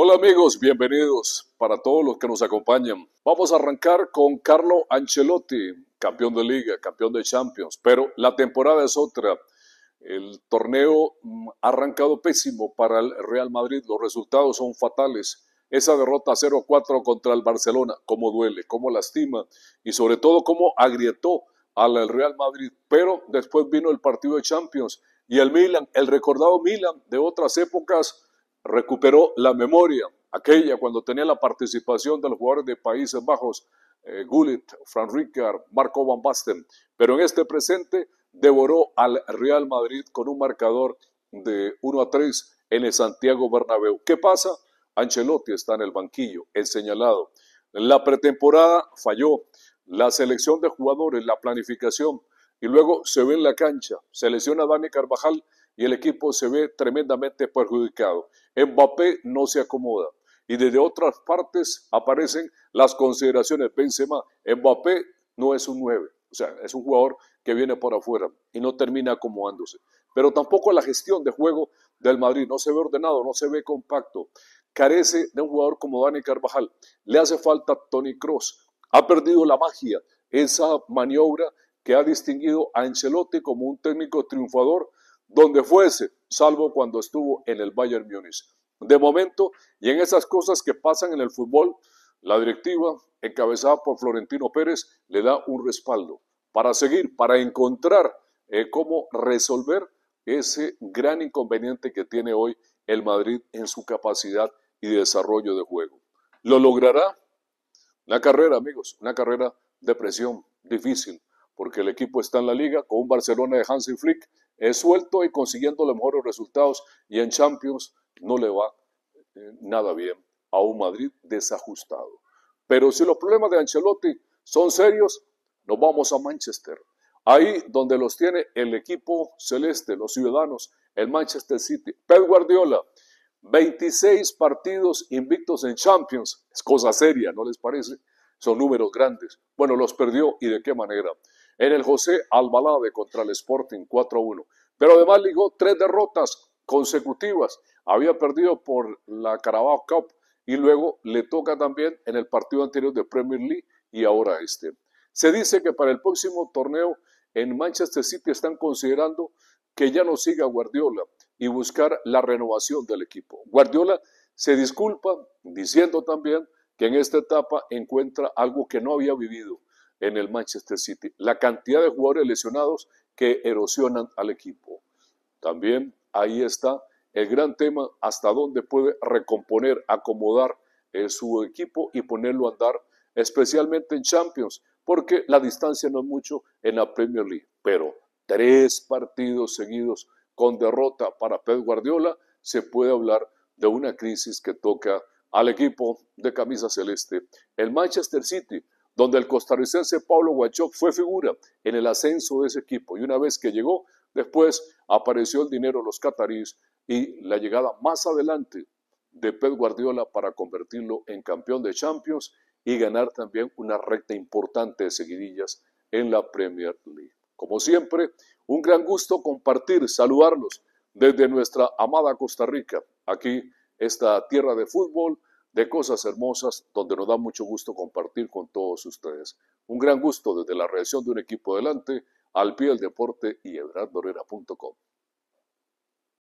Hola amigos, bienvenidos para todos los que nos acompañan. Vamos a arrancar con Carlo Ancelotti, campeón de liga, campeón de Champions, pero la temporada es otra. El torneo mm, ha arrancado pésimo para el Real Madrid, los resultados son fatales. Esa derrota 0-4 contra el Barcelona, cómo duele, cómo lastima y sobre todo cómo agrietó al Real Madrid. Pero después vino el partido de Champions y el Milan, el recordado Milan de otras épocas, recuperó la memoria, aquella cuando tenía la participación de los jugadores de Países Bajos, eh, Gullit, Frank Rijkaard, Marco Van Basten, pero en este presente devoró al Real Madrid con un marcador de 1 a 3 en el Santiago Bernabéu. ¿Qué pasa? Ancelotti está en el banquillo, en señalado. La pretemporada falló, la selección de jugadores, la planificación, y luego se ve en la cancha, se a Dani Carvajal y el equipo se ve tremendamente perjudicado. Mbappé no se acomoda y desde otras partes aparecen las consideraciones. más, Mbappé no es un 9, o sea, es un jugador que viene por afuera y no termina acomodándose. Pero tampoco la gestión de juego del Madrid no se ve ordenado, no se ve compacto. Carece de un jugador como Dani Carvajal. Le hace falta Tony Cross. Ha perdido la magia, esa maniobra que ha distinguido a Ancelotti como un técnico triunfador donde fuese, salvo cuando estuvo en el Bayern Múnich. De momento, y en esas cosas que pasan en el fútbol, la directiva, encabezada por Florentino Pérez, le da un respaldo para seguir, para encontrar eh, cómo resolver ese gran inconveniente que tiene hoy el Madrid en su capacidad y desarrollo de juego. ¿Lo logrará? Una carrera, amigos, una carrera de presión difícil, porque el equipo está en la liga con un Barcelona de Hansen Flick es suelto y consiguiendo los mejores resultados y en Champions no le va eh, nada bien a un Madrid desajustado. Pero si los problemas de Ancelotti son serios, nos vamos a Manchester. Ahí donde los tiene el equipo celeste, los ciudadanos, el Manchester City. Pep Guardiola, 26 partidos invictos en Champions. Es cosa seria, ¿no les parece? Son números grandes. Bueno, los perdió y de qué manera. En el José Albalade contra el Sporting 4-1. Pero además ligó tres derrotas consecutivas. Había perdido por la Carabao Cup y luego le toca también en el partido anterior de Premier League y ahora este. Se dice que para el próximo torneo en Manchester City están considerando que ya no siga Guardiola y buscar la renovación del equipo. Guardiola se disculpa diciendo también que en esta etapa encuentra algo que no había vivido en el Manchester City, la cantidad de jugadores lesionados que erosionan al equipo. También ahí está el gran tema hasta dónde puede recomponer, acomodar eh, su equipo y ponerlo a andar, especialmente en Champions, porque la distancia no es mucho en la Premier League, pero tres partidos seguidos con derrota para Pep Guardiola, se puede hablar de una crisis que toca al equipo de camisa celeste. El Manchester City, donde el costarricense Pablo Huachoc fue figura en el ascenso de ese equipo. Y una vez que llegó, después apareció el dinero de los catarís y la llegada más adelante de Pep Guardiola para convertirlo en campeón de Champions y ganar también una recta importante de seguidillas en la Premier League. Como siempre, un gran gusto compartir, saludarlos desde nuestra amada Costa Rica, aquí esta tierra de fútbol, de cosas hermosas, donde nos da mucho gusto compartir con todos ustedes. Un gran gusto desde la reacción de un equipo adelante al pie del deporte y ebradorera.com.